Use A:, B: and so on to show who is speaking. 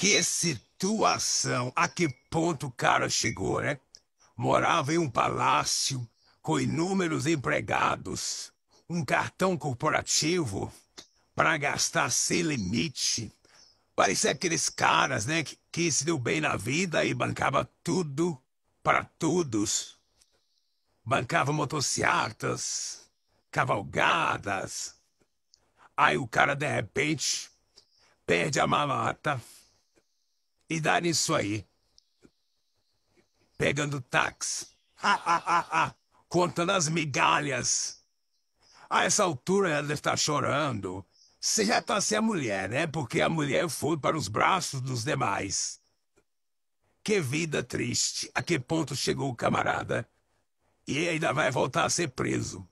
A: Que situação! A que ponto o cara chegou, né? Morava em um palácio com inúmeros empregados, um cartão corporativo para gastar sem limite. Parecia aqueles caras, né, que, que se deu bem na vida e bancava tudo para todos. Bancava motocicletas, cavalgadas. Aí o cara, de repente, perde a malata e dar nisso aí. Pegando táxi. Contando as migalhas. A essa altura ela deve estar tá chorando. Você já tá sem a mulher, né? Porque a mulher foi para os braços dos demais. Que vida triste. A que ponto chegou o camarada? E ainda vai voltar a ser preso.